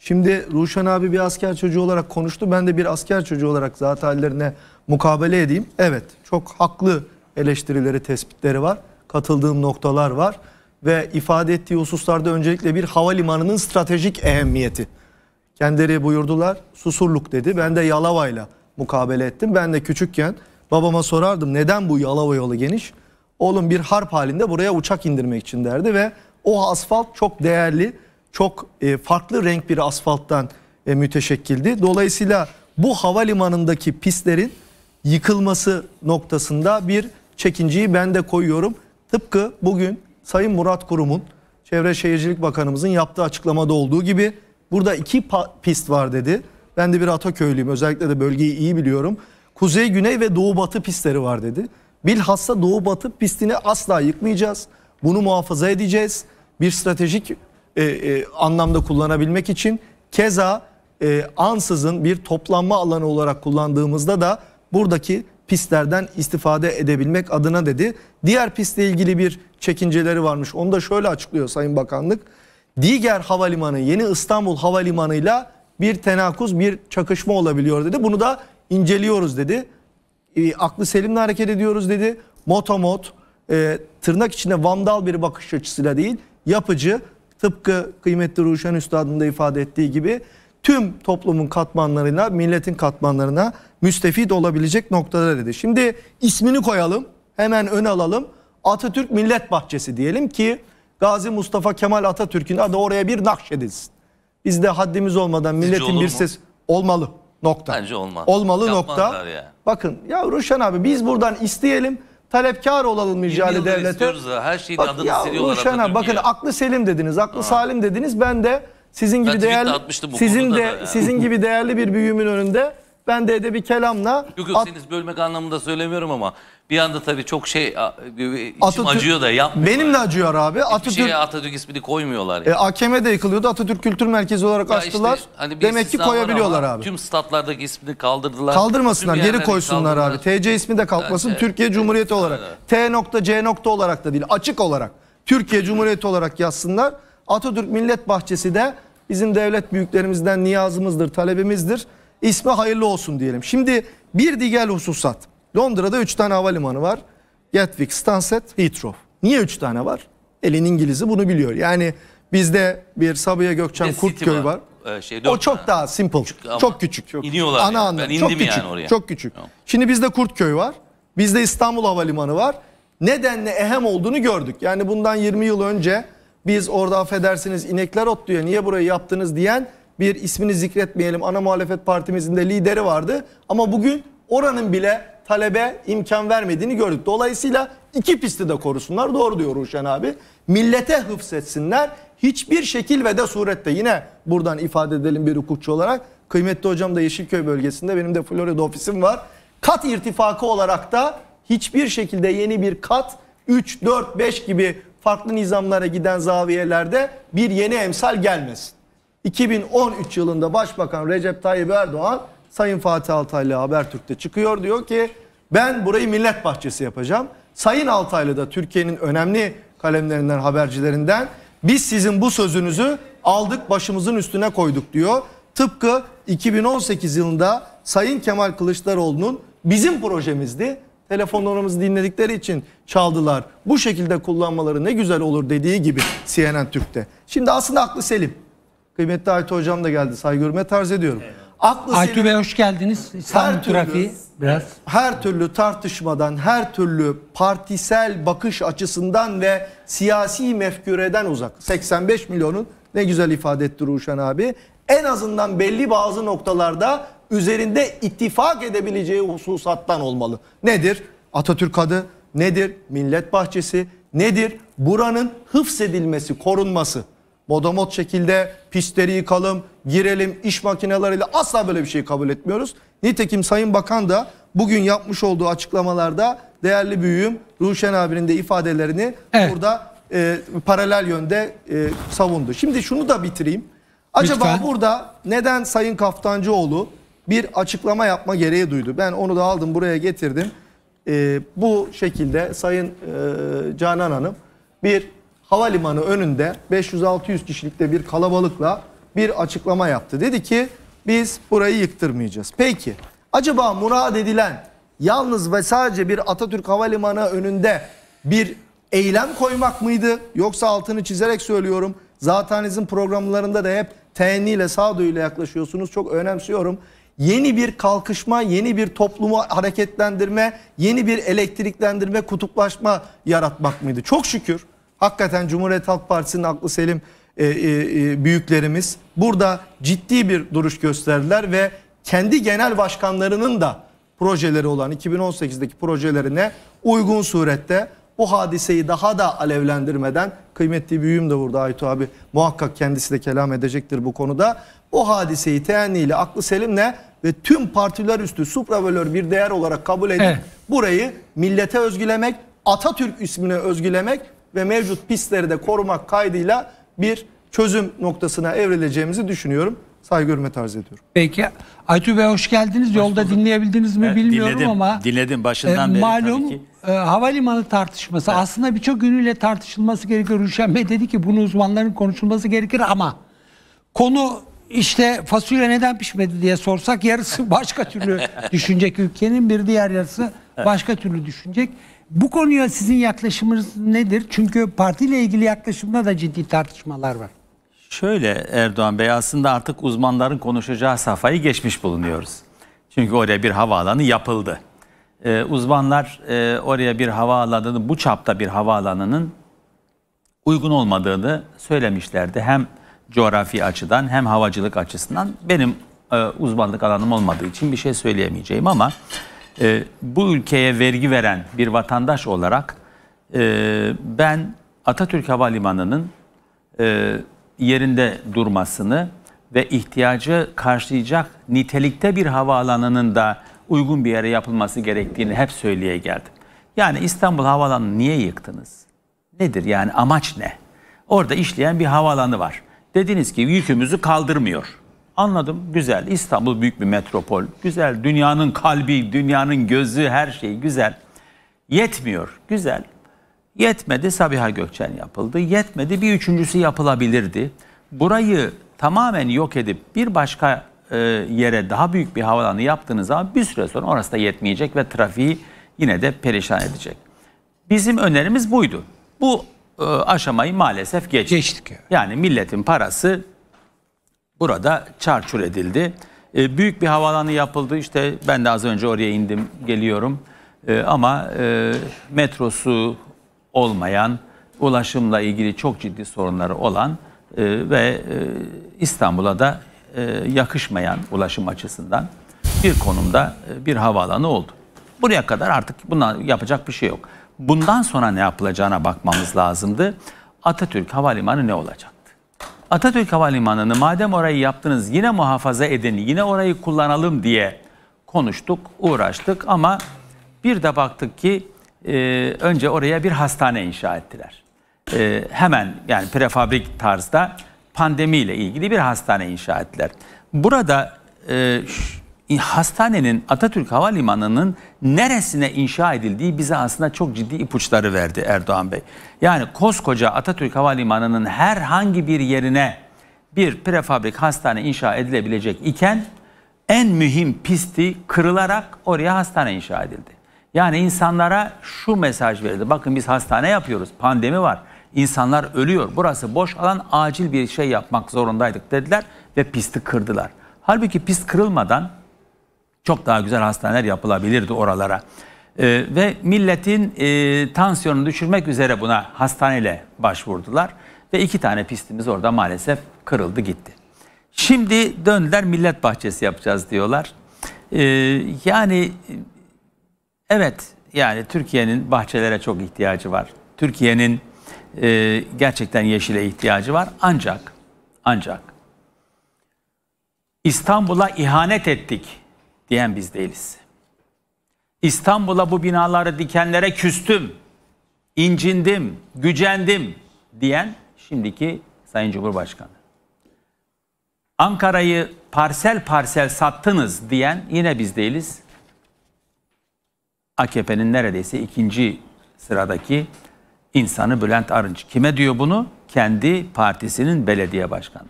Şimdi Ruşen abi bir asker çocuğu olarak konuştu. Ben de bir asker çocuğu olarak zat hallerine mukabele edeyim. Evet çok haklı eleştirileri, tespitleri var. Katıldığım noktalar var. Ve ifade ettiği hususlarda öncelikle bir havalimanının stratejik ehemmiyeti. Kendileri buyurdular Susurluk dedi. Ben de Yalova'yla mukabele ettim. Ben de küçükken babama sorardım neden bu yalava yolu geniş? Oğlum bir harp halinde buraya uçak indirmek için derdi ve o asfalt çok değerli çok e, farklı renk bir asfalttan e, müteşekkildi. Dolayısıyla bu havalimanındaki pislerin yıkılması noktasında bir çekinciyi ben de koyuyorum. Tıpkı bugün Sayın Murat Kurum'un Çevre Şehircilik Bakanımızın yaptığı açıklamada olduğu gibi burada iki pist var dedi. Ben de bir Ataköylüyüm özellikle de bölgeyi iyi biliyorum. Kuzey, güney ve doğu batı pistleri var dedi. Bilhassa doğu batı pistini asla yıkmayacağız. Bunu muhafaza edeceğiz. Bir stratejik e, e, anlamda kullanabilmek için keza e, ansızın bir toplanma alanı olarak kullandığımızda da buradaki pistlerden istifade edebilmek adına dedi. Diğer pistle ilgili bir çekinceleri varmış. Onu da şöyle açıklıyor Sayın Bakanlık. Diğer havalimanı Yeni İstanbul havalimanıyla bir tenakuz, bir çakışma olabiliyor dedi. Bunu da inceliyoruz dedi. E, aklı selimle hareket ediyoruz dedi. Motomot, e, tırnak içinde vandal bir bakış açısıyla değil, yapıcı, Tıpkı kıymetli Ruşen Üstad'ın da ifade ettiği gibi tüm toplumun katmanlarına, milletin katmanlarına müstefit olabilecek noktalar dedi. Şimdi ismini koyalım, hemen ön alalım. Atatürk Millet Bahçesi diyelim ki Gazi Mustafa Kemal Atatürk'ün adı oraya bir nakşedilsin. Biz de haddimiz olmadan milletin bir ses olmalı nokta. Bence olmaz. Olmalı Yapmazlar nokta. Ya. Bakın ya Ruşen abi biz buradan isteyelim talepkar olalım mücadele devlete. Her şeyin Bak, adını ya, siliyorlar. Şena, bakın aklı selim dediniz, aklı Aa. salim dediniz. Ben de sizin gibi ben değerli sizin de ya. sizin gibi değerli bir büyüğümün önünde ben de edebi kelamla... Yok yok seniz bölmek anlamında söylemiyorum ama bir anda tabii çok şey e, e, içim Atatürk... acıyor da yapmıyorlar. Benim de acıyor abi. Atatürk... şeye Atatürk ismini koymuyorlar. E, yani. E, AKM de yıkılıyordu. Atatürk Kültür Merkezi olarak açtılar. Işte, hani Demek ki koyabiliyorlar abi. Tüm statlardaki ismini kaldırdılar. Kaldırmasınlar geri koysunlar abi. TC ismi de kalkmasın. Evet, Türkiye Cumhuriyeti evet, olarak. T nokta C nokta olarak da değil. Açık olarak. Türkiye Cumhuriyeti olarak yazsınlar. Atatürk Millet Bahçesi de bizim devlet büyüklerimizden niyazımızdır, talebimizdir ismi hayırlı olsun diyelim. Şimdi bir diğer hususat. Londra'da 3 tane havalimanı var. Gatwick, Stansted, Heathrow. Niye 3 tane var? Elin İngiliz'i bunu biliyor. Yani bizde bir Sabiha Gökçen Kurtköy var. var. Ee, şey, o çok tane. daha simple. Küçük çok küçük. Çok. İniyorlar. Ana yani. Ben çok küçük. Yani oraya. Çok küçük. Tamam. Şimdi bizde Kurtköy var. Bizde İstanbul Havalimanı var. Nedenle ehem olduğunu gördük. Yani bundan 20 yıl önce biz orada affedersiniz inekler otluyor niye burayı yaptınız diyen bir ismini zikretmeyelim ana muhalefet partimizin de lideri vardı. Ama bugün oranın bile talebe imkan vermediğini gördük. Dolayısıyla iki pisti de korusunlar. Doğru diyor Ruşen abi. Millete hıfsetsinler. Hiçbir şekil ve de surette yine buradan ifade edelim bir hukukçu olarak. Kıymetli hocam da Yeşilköy bölgesinde benim de Florida ofisim var. Kat irtifakı olarak da hiçbir şekilde yeni bir kat 3, 4, 5 gibi farklı nizamlara giden zaviyelerde bir yeni emsal gelmesin. 2013 yılında Başbakan Recep Tayyip Erdoğan Sayın Fatih Altaylı Habertürk'te çıkıyor diyor ki ben burayı millet bahçesi yapacağım. Sayın Altaylı da Türkiye'nin önemli kalemlerinden habercilerinden biz sizin bu sözünüzü aldık başımızın üstüne koyduk diyor. Tıpkı 2018 yılında Sayın Kemal Kılıçdaroğlu'nun bizim projemizdi. Telefonlarımızı dinledikleri için çaldılar. Bu şekilde kullanmaları ne güzel olur dediği gibi CNN Türk'te. Şimdi aslında aklı Selim. Kıymetli Aytu Hocam da geldi. Saygı hürmet arz ediyorum. Evet. Aklı Aytu senin, Bey hoş geldiniz. her trafiği türlü, biraz. Her türlü tartışmadan, her türlü partisel bakış açısından ve siyasi mefküreden uzak. 85 milyonun ne güzel ifade etti Ruşen abi. En azından belli bazı noktalarda üzerinde ittifak edebileceği hususattan olmalı. Nedir? Atatürk adı nedir? Millet bahçesi nedir? Buranın hıfzedilmesi, korunması modamot şekilde pistleri yıkalım, girelim iş makineleriyle asla böyle bir şey kabul etmiyoruz. Nitekim Sayın Bakan da bugün yapmış olduğu açıklamalarda değerli büyüğüm Ruşen abinin de ifadelerini evet. burada e, paralel yönde e, savundu. Şimdi şunu da bitireyim. Acaba Lütfen. burada neden Sayın Kaftancıoğlu bir açıklama yapma gereği duydu? Ben onu da aldım buraya getirdim. E, bu şekilde Sayın e, Canan Hanım bir havalimanı önünde 500-600 kişilikte bir kalabalıkla bir açıklama yaptı. Dedi ki biz burayı yıktırmayacağız. Peki acaba murad edilen yalnız ve sadece bir Atatürk Havalimanı önünde bir eylem koymak mıydı? Yoksa altını çizerek söylüyorum. Zatenizin programlarında da hep teenniyle sağduyuyla yaklaşıyorsunuz. Çok önemsiyorum. Yeni bir kalkışma, yeni bir toplumu hareketlendirme, yeni bir elektriklendirme, kutuplaşma yaratmak mıydı? Çok şükür Hakikaten Cumhuriyet Halk Partisi'nin aklı selim e, e, e, büyüklerimiz burada ciddi bir duruş gösterdiler ve kendi genel başkanlarının da projeleri olan 2018'deki projelerine uygun surette bu hadiseyi daha da alevlendirmeden kıymetli büyüğüm de burada Aytu abi muhakkak kendisi de kelam edecektir bu konuda. bu hadiseyi teenniyle aklı selimle ve tüm partiler üstü supravalör bir değer olarak kabul edip evet. burayı millete özgülemek, Atatürk ismine özgülemek ve mevcut pistleri de korumak kaydıyla bir çözüm noktasına evrileceğimizi düşünüyorum. Saygı görme tarz ediyorum. Peki. Aytu Bey hoş geldiniz. Hoş Yolda dinleyebildiniz mi evet, bilmiyorum dinledim, ama. Dinledim başından e, beri malum, tabii ki. E, havalimanı tartışması evet. aslında birçok günüyle tartışılması gerekiyor. Rüşen Bey dedi ki bunu uzmanların konuşulması gerekir ama konu işte fasulye neden pişmedi diye sorsak yarısı başka türlü düşünecek ülkenin bir diğer yarısı başka türlü düşünecek. Bu konuya sizin yaklaşımınız nedir? Çünkü partiyle ilgili yaklaşımda da ciddi tartışmalar var. Şöyle Erdoğan Bey aslında artık uzmanların konuşacağı safhayı geçmiş bulunuyoruz. Çünkü oraya bir havaalanı yapıldı. Ee, uzmanlar e, oraya bir havaalanının bu çapta bir havaalanının uygun olmadığını söylemişlerdi. Hem coğrafi açıdan hem havacılık açısından benim e, uzmanlık alanım olmadığı için bir şey söyleyemeyeceğim ama e, bu ülkeye vergi veren bir vatandaş olarak e, ben Atatürk Havalimanı'nın e, yerinde durmasını ve ihtiyacı karşılayacak nitelikte bir havaalanının da uygun bir yere yapılması gerektiğini hep söyleye geldim. Yani İstanbul Havaalanı niye yıktınız? Nedir yani amaç ne? Orada işleyen bir havaalanı var. Dediniz ki yükümüzü kaldırmıyor. Anladım. Güzel. İstanbul büyük bir metropol. Güzel. Dünyanın kalbi, dünyanın gözü, her şey güzel. Yetmiyor. Güzel. Yetmedi Sabiha Gökçen yapıldı. Yetmedi bir üçüncüsü yapılabilirdi. Burayı tamamen yok edip bir başka e, yere daha büyük bir havalanı yaptığınız zaman bir süre sonra orası da yetmeyecek ve trafiği yine de perişan edecek. Bizim önerimiz buydu. Bu e, aşamayı maalesef geçtik. Geçtik. Yani milletin parası burada çarçur edildi. E, büyük bir havalanı yapıldı. İşte ben de az önce oraya indim, geliyorum. E, ama e, metrosu olmayan, ulaşımla ilgili çok ciddi sorunları olan e, ve e, İstanbul'a da e, yakışmayan ulaşım açısından bir konumda e, bir havaalanı oldu. Buraya kadar artık bundan yapacak bir şey yok. Bundan sonra ne yapılacağına bakmamız lazımdı. Atatürk Havalimanı ne olacak? Atatürk Havalimanı'nı madem orayı yaptınız yine muhafaza edin, yine orayı kullanalım diye konuştuk, uğraştık ama bir de baktık ki e, önce oraya bir hastane inşa ettiler. E, hemen yani prefabrik tarzda pandemiyle ilgili bir hastane inşa ettiler. Burada e, hastanenin Atatürk Havalimanı'nın neresine inşa edildiği bize aslında çok ciddi ipuçları verdi Erdoğan Bey. Yani koskoca Atatürk Havalimanı'nın herhangi bir yerine bir prefabrik hastane inşa edilebilecek iken en mühim pisti kırılarak oraya hastane inşa edildi. Yani insanlara şu mesaj verildi. Bakın biz hastane yapıyoruz. Pandemi var. İnsanlar ölüyor. Burası boş alan acil bir şey yapmak zorundaydık dediler ve pisti kırdılar. Halbuki pist kırılmadan çok daha güzel hastaneler yapılabilirdi oralara. Ee, ve milletin e, tansiyonunu düşürmek üzere buna hastaneyle başvurdular. Ve iki tane pistimiz orada maalesef kırıldı gitti. Şimdi döndüler millet bahçesi yapacağız diyorlar. Ee, yani evet yani Türkiye'nin bahçelere çok ihtiyacı var. Türkiye'nin e, gerçekten yeşile ihtiyacı var. Ancak ancak İstanbul'a ihanet ettik diyen biz değiliz. İstanbul'a bu binaları dikenlere küstüm, incindim, gücendim diyen şimdiki Sayın Cumhurbaşkanı. Ankara'yı parsel parsel sattınız diyen yine biz değiliz. AKP'nin neredeyse ikinci sıradaki insanı Bülent Arınç. Kime diyor bunu? Kendi partisinin belediye başkanı.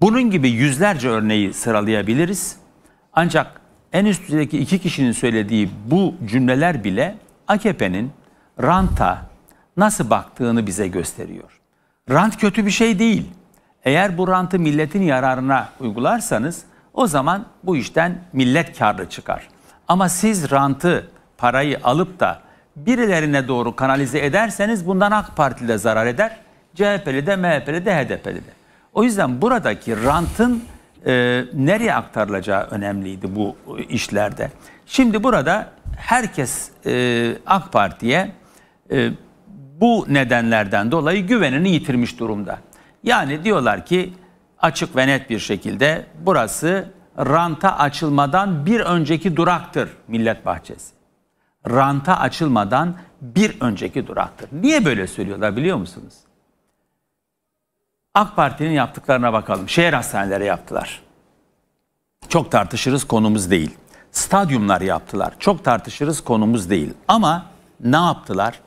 Bunun gibi yüzlerce örneği sıralayabiliriz. Ancak en üst düzeydeki iki kişinin söylediği bu cümleler bile AKP'nin ranta nasıl baktığını bize gösteriyor. Rant kötü bir şey değil. Eğer bu rantı milletin yararına uygularsanız o zaman bu işten millet karlı çıkar. Ama siz rantı, parayı alıp da birilerine doğru kanalize ederseniz bundan AK Parti de zarar eder, CHP'li de, MHP'li de, HDP'li de. O yüzden buradaki rantın e, nereye aktarılacağı önemliydi bu işlerde. Şimdi burada herkes e, AK Parti'ye e, bu nedenlerden dolayı güvenini yitirmiş durumda. Yani diyorlar ki açık ve net bir şekilde burası ranta açılmadan bir önceki duraktır Millet Bahçesi. Ranta açılmadan bir önceki duraktır. Niye böyle söylüyorlar biliyor musunuz? AK Parti'nin yaptıklarına bakalım. Şehir hastaneleri yaptılar. Çok tartışırız konumuz değil. Stadyumlar yaptılar. Çok tartışırız konumuz değil. Ama ne yaptılar?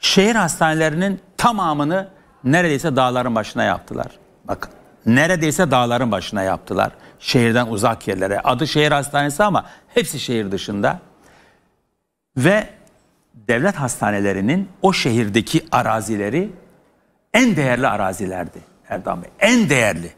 Şehir hastanelerinin tamamını neredeyse dağların başına yaptılar. Bakın neredeyse dağların başına yaptılar. Şehirden uzak yerlere. Adı şehir hastanesi ama hepsi şehir dışında. Ve devlet hastanelerinin o şehirdeki arazileri en değerli arazilerdi. Erdoğan Bey en değerli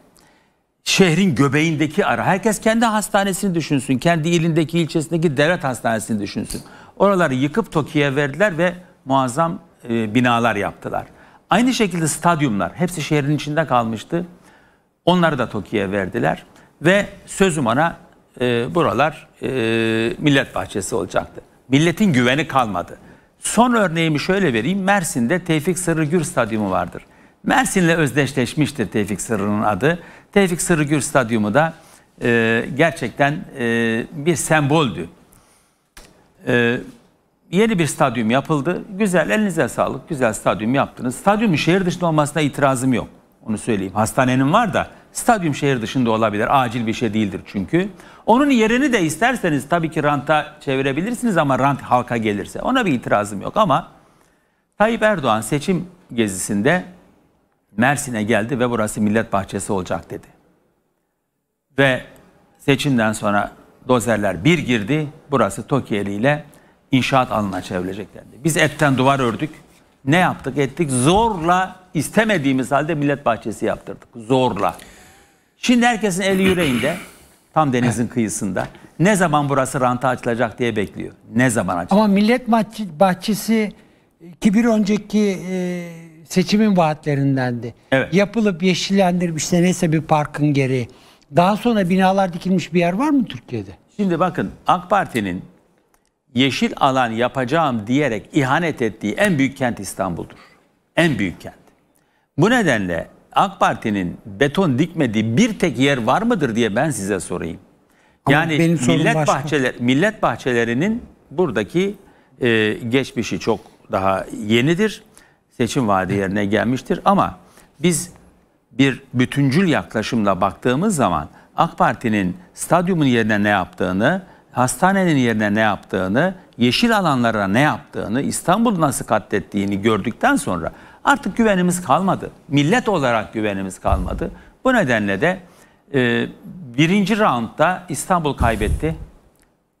şehrin göbeğindeki ara. Herkes kendi hastanesini düşünsün. Kendi ilindeki ilçesindeki devlet hastanesini düşünsün. Oraları yıkıp TOKİ'ye verdiler ve muazzam e, binalar yaptılar. Aynı şekilde stadyumlar hepsi şehrin içinde kalmıştı. Onları da TOKİ'ye verdiler ve sözüm ona e, buralar e, millet bahçesi olacaktı. Milletin güveni kalmadı. Son örneğimi şöyle vereyim. Mersin'de Tevfik Sarıgür Stadyumu vardır. Mersin'le özdeşleşmiştir Tevfik Sırrı'nın adı. Tevfik Sırrı Gür Stadyumu da e, gerçekten e, bir semboldü. E, yeni bir stadyum yapıldı. Güzel, elinize sağlık. Güzel stadyum yaptınız. Stadyumun şehir dışında olmasına itirazım yok. Onu söyleyeyim. Hastanenin var da stadyum şehir dışında olabilir. Acil bir şey değildir çünkü. Onun yerini de isterseniz tabii ki ranta çevirebilirsiniz ama rant halka gelirse. Ona bir itirazım yok ama Tayyip Erdoğan seçim gezisinde Mersin'e geldi ve burası millet bahçesi olacak dedi. Ve seçimden sonra dozerler bir girdi. Burası Tokiyeli ile inşaat alanına çevrilecek dendi. Biz etten duvar ördük. Ne yaptık ettik? Zorla istemediğimiz halde millet bahçesi yaptırdık. Zorla. Şimdi herkesin eli yüreğinde. Tam denizin kıyısında. Ne zaman burası ranta açılacak diye bekliyor. Ne zaman açılacak? Ama millet bahçesi ki bir önceki e, seçimin vaatlerindendi. Evet. Yapılıp yeşillendirmişse neyse bir parkın geri. Daha sonra binalar dikilmiş bir yer var mı Türkiye'de? Şimdi bakın AK Parti'nin yeşil alan yapacağım diyerek ihanet ettiği en büyük kent İstanbul'dur. En büyük kent. Bu nedenle AK Parti'nin beton dikmediği bir tek yer var mıdır diye ben size sorayım. Ama yani benim millet bahçeler millet bahçelerinin buradaki e, geçmişi çok daha yenidir seçim vaadi yerine gelmiştir. Ama biz bir bütüncül yaklaşımla baktığımız zaman AK Parti'nin stadyumun yerine ne yaptığını, hastanenin yerine ne yaptığını, yeşil alanlara ne yaptığını, İstanbul'u nasıl katlettiğini gördükten sonra artık güvenimiz kalmadı. Millet olarak güvenimiz kalmadı. Bu nedenle de e, birinci roundda İstanbul kaybetti.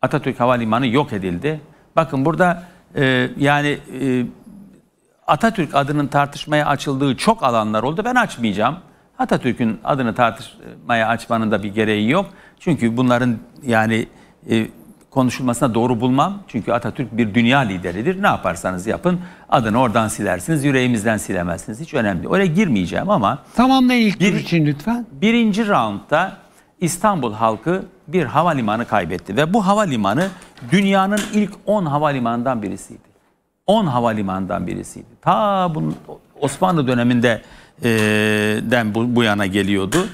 Atatürk Havalimanı yok edildi. Bakın burada e, yani e, Atatürk adının tartışmaya açıldığı çok alanlar oldu. Ben açmayacağım. Atatürk'ün adını tartışmaya açmanın da bir gereği yok. Çünkü bunların yani e, konuşulmasına doğru bulmam. Çünkü Atatürk bir dünya lideridir. Ne yaparsanız yapın adını oradan silersiniz, yüreğimizden silemezsiniz. Hiç önemli Oraya girmeyeceğim ama... Tamamlayın ilk bir, tur için lütfen. Birinci roundda İstanbul halkı bir havalimanı kaybetti ve bu havalimanı dünyanın ilk 10 havalimanından birisiydi. 10 havalimanından birisiydi. Ta bunun Osmanlı döneminde e, den bu, bu yana geliyordu.